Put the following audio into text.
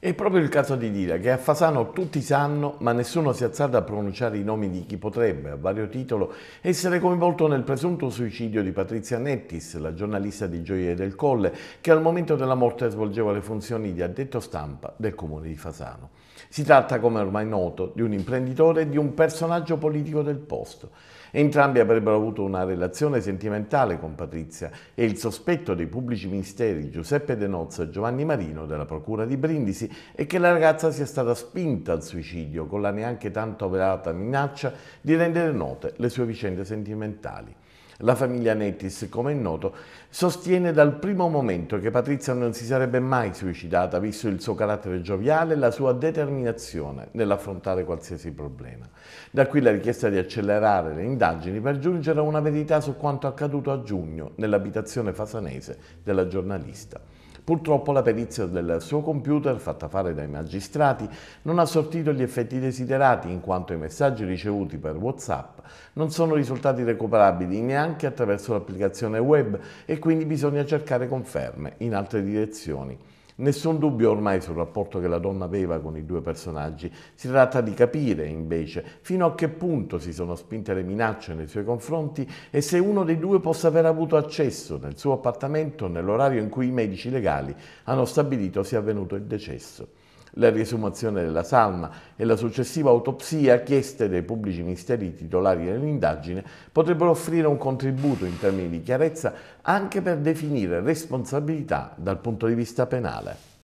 È proprio il caso di dire che a Fasano tutti sanno, ma nessuno si è alzato a pronunciare i nomi di chi potrebbe, a vario titolo, essere coinvolto nel presunto suicidio di Patrizia Nettis, la giornalista di Gioie del Colle, che al momento della morte svolgeva le funzioni di addetto stampa del comune di Fasano. Si tratta, come ormai noto, di un imprenditore e di un personaggio politico del posto. Entrambi avrebbero avuto una relazione sentimentale con Patrizia e il sospetto dei pubblici ministeri Giuseppe De Nozzo e Giovanni Marino della Procura di Brindisi e che la ragazza sia stata spinta al suicidio con la neanche tanto operata minaccia di rendere note le sue vicende sentimentali. La famiglia Nettis, come è noto, sostiene dal primo momento che Patrizia non si sarebbe mai suicidata, visto il suo carattere gioviale e la sua determinazione nell'affrontare qualsiasi problema. Da qui la richiesta di accelerare le indagini per giungere a una verità su quanto accaduto a giugno nell'abitazione fasanese della giornalista. Purtroppo la perizia del suo computer, fatta fare dai magistrati, non ha sortito gli effetti desiderati in quanto i messaggi ricevuti per WhatsApp non sono risultati recuperabili neanche attraverso l'applicazione web e quindi bisogna cercare conferme in altre direzioni. Nessun dubbio ormai sul rapporto che la donna aveva con i due personaggi, si tratta di capire invece fino a che punto si sono spinte le minacce nei suoi confronti e se uno dei due possa aver avuto accesso nel suo appartamento nell'orario in cui i medici legali hanno stabilito sia avvenuto il decesso la riesumazione della salma e la successiva autopsia chieste dai pubblici ministeri titolari dell'indagine potrebbero offrire un contributo in termini di chiarezza anche per definire responsabilità dal punto di vista penale.